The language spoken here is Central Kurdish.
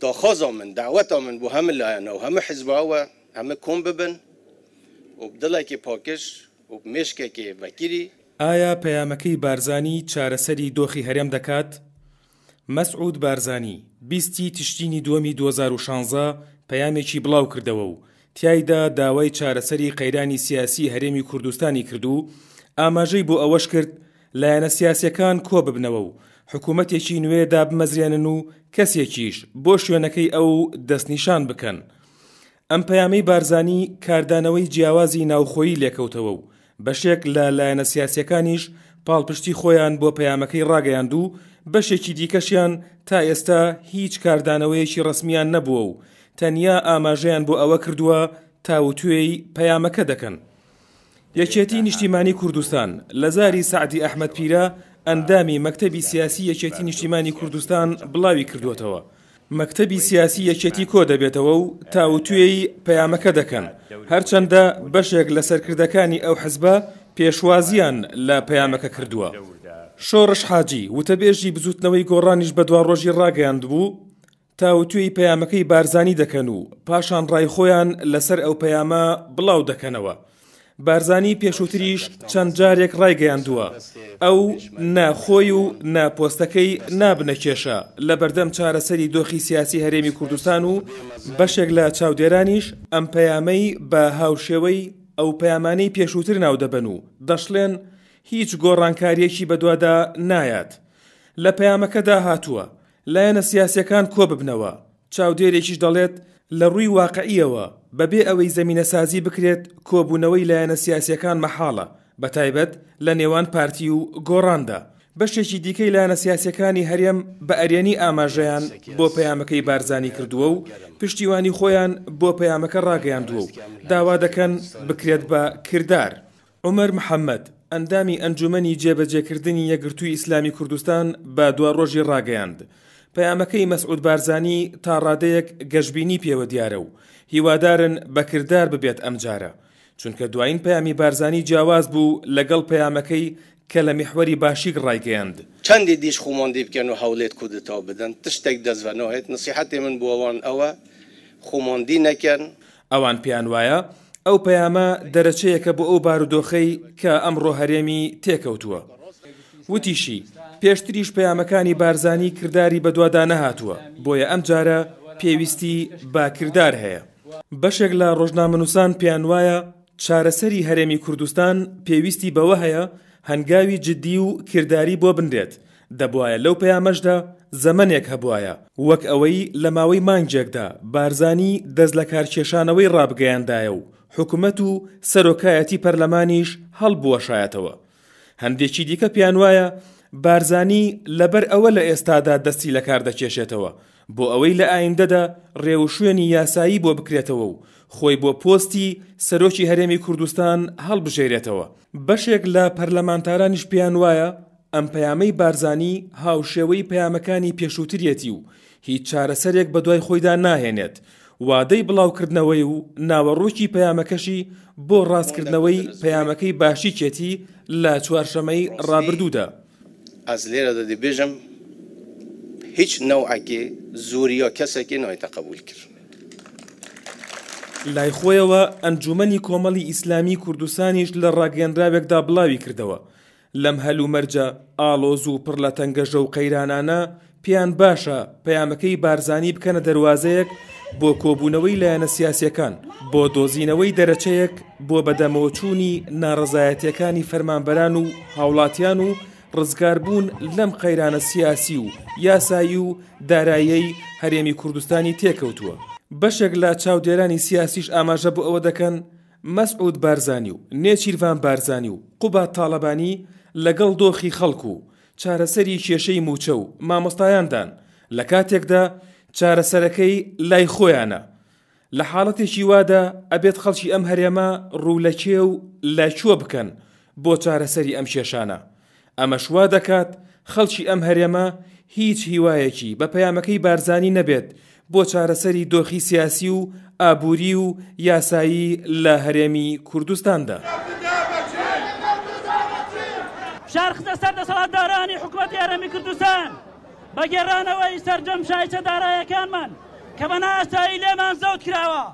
داخوازا من دعوتا من بۆ هەمە لایەنە و هەمە حزباوە ئەمە کۆم ببن و دڵێکی پاکش و مشکێکی بەکیری ئایا پەیامەکەی بارزانانی چارەسەری دۆخی هەرێم دەکات؟ مەسعود بارزانانی بیستی تشتینی دووەمی 2016 پەیامێکی بڵاو کردەوە و تایدا داوای چارەسەری قەیرانی سیاسی هەرێمی کوردستانی کردو ئاماژەی بۆ ئەوەش کرد لایەنە سیاسەکان کۆ ببنەوە و حکوومەتێکی نوێ دابمەزرێنن و کەسێکیش بۆ شوێنەکەی ئەو دەستنیشان بکەن. ئەم پەیامەی بارزانانی کاردانەوەی جیاوازی ناوخۆیی لێکەوتەوە و بەشێک لە لایەنە سیاسەکانیش پاڵپشتی خۆیان بۆ پەیامەکەی ڕاگەیاند و بەشێکی دیکەشیان تا ئێستا هیچ کاردانەوەیەکی ڕسمیان نەبووە و تەنیا ئاماژەیان بۆ ئەوە کردووە تاوتوێی پەیامەکە دەکەن. یەکێتی نیشتیمانی کوردستان لە زاری سعدی ئەحمد پیرە ئەندامی مەکتتەبی سیاسی یەکێتی نیشتیمانی کوردستان بڵاوی کردوتەوە. مەکتتەبی سیاسی یەکێتی کۆ دەبێتەوە و تاوتوێی پەیامەکە دەکەن. هەرچەندە بەشێک لە سەرکردەکانی ئەو حەزبە پێشوازیان لە پەیامەکە کردووە. شۆڕش حاجی وتەبێژی بزوتنەوەی گۆڕانیش بە دوا ڕۆژی ڕاگەیاند بوو، تاوتوێی پەیامەکەی بارزانی دەکەن و پاشان ڕای خۆیان لەسەر ئەو پەیامە بڵاو دەکەنەوە. بارزانی پێشووتریش چەند جارێک ڕایگەیاندووە ئەو ناخۆی و ناپۆستەکەی نابنەکێشە لە بەردەم چارەسەری دۆخی سیاسی هەرێمی کوردستان و بەشێک لە چاودێرانیش ئەم پەیامەی بە هاوشێوەی ئەو پەیامانەی پێشووتر ناودەبەن و دەشڵێن هیچ گۆڕانکاریەکی بەدووادا نایات لە پەیامەکەدا هاتووە لایەنە سیاسەکان کۆ ببنەوە چاودێرێکیش دەڵێت لە ڕووی واقعیەوە بەبێ ئەوەی زەمینەسازی بکرێت کۆبوونەوەی لایەنە سیاسیەکان مەحاڵە بە تایبەت لە نێوان پارتی و گۆڕاندا بەشێکی دیکەی لایەنە سیاسەکانی هەرێم بە ئەرێنی ئاماژەیان بۆ پەیامەکەی بارزانی کردووە و پشتیوانی خۆیان بۆ پەیامەکە ڕاگەیاندووە و داوا دەکەن بکرێت بە کردار عمر محەممەد ئەندامی ئەنجومی جێبەجێکردنی یەگرتووی ئیسلامی کوردستان بە دوا ڕۆژی ڕاگەیاند پەیامەکەی مەسعود بارزانانی تا ڕادەیەک گەشببینی پێوە دیارە و هیوادارن بەکردار ببێت ئەمجارە چونکە دوایین پەیامی بارزانانی جیاواز بوو لەگەڵ پەیامەکەی کە لە میحوەری باشیک ڕایگەیاند چەندی دیش خۆمۆندی بکەن و هەولێت کودتەوە بدەن تشتێک دەزبەنەوەێت نسیحەتی من بووەوان ئەوە خۆمۆندی نەکەن ئەوان پیان وایە ئەو پەیامە دەرەچەیەکە بۆ ئەو بارودۆخەی کە ئەمڕۆ هەرێمی تێکەوتووە وتیشی پێشتریش پەیامەکانی بارزانی کردداری بەدوادا نەهاتووە بۆیە ئەم جارە پێویستی باکردار هەیە بەشێک لە ڕۆژنامەنووسان پێیان وایە چارەسەری هەرێمی کوردستان پێویستی بەوە هەیە هەنگاوی جددی و کردداری بۆ بنرێت دەبواە لەو پەیامەشدا زەمنێک هەبواە وەک ئەوەی لە ماوەی مانگجێکدا بارزانی دەست لە کارکێشانەوەی ڕابگەیاندایە و حکوومەت و سەرۆکایەتی پەرلەمانیش هەڵبووە شایەتەوە هەندێکی دیکە پیان وایە بارزانی لەبەر ئەوە لە ئێستادا دەستی لە کار دەکێشێتەوە بۆ ئەوەی لە ئایندەدا ڕێوشوێنی یاسایی بۆ بکرێتەوە و خۆی بۆ پۆستی سەرۆکی هەرێمی کوردستان هەڵبژێرێتەوە بەشێک لە پەرلەمانتارانیش پێیان وایە ئەم پەیامەی بارزانی هاوشێوەی پەیامەکانی پێشووتریەتی و هیچ چارەسەرێک بە دوای خۆیدا ناهێنێت وادەی بڵاوکردنەوەی و ناوەڕۆکی پەیامەکەشی بۆ ڕاستکردنەوەی پەیامەکەی باشی کێتی لە چوارشەمەی ڕابردوودا. از لێرە دەدی بێژم هیچ نەوعکی زوریە کەسێکی نەوەیتە قبول کرد. لای خۆیەوە ئەنجومنی کۆمەڵی ئیسلامی کوردستانیش لە ڕاگەندراوێکدا بڵاوی کردەوە لەم هەلومەرجە ئالۆز و پڕ لە تەنگەژە و قەیرانانە پیان باشە پەیامەکەی بارزانانی بکەنە دەواازەیەک بۆ کۆبوونەوەی لایەنە سیاسەکان بۆ دۆزینەوەی دەرەچەیەک بۆ بەدەمەوەچوونی ناڕزایەتیەکانی فەرمانبەران و هاوڵاتیان و ڕزگاربوون لەم قەیرانە سیاسی و یاسایی و دارایی هەرێمی کوردستانی تێکەوتووە بەشێک لە چاودێرانی سیاسیش ئاماژە بۆ ئەوە دەکەن مەسعود بارزانی و نێچیروان بارزانی و قوبا تاالبانی لەگەڵ دۆخی خەڵکو و چارەسەری کێشەی موچە و مامۆستایاندان لە کاتێکدا چارەسەرەکەی لای خۆیانە لە حاڵەتێکی وادا ئەبێت خەڵکی ئەم هەرێمە ڕوولەکێ و لای چووە بکەن بۆ چارەسەری ئەم کێشانە ئەمەشوا دەکات خەڵکی ئەم هەرێمە هیچ هیوایەکی بە پەیامەکەی بارزانانی نەبێت بۆ چارەسەری دۆخی سیاسی و ئابووری و یاسایی لە هەرێمی کوردستاندا. شارخزە سەر دەسەڵاتدارانی حکوومەتی یارەمی کوردستان بە گێڕانەوەی سەررجەم شایچە دارایەکانمان کە بە ناستایی لێمان زەوت کراوە.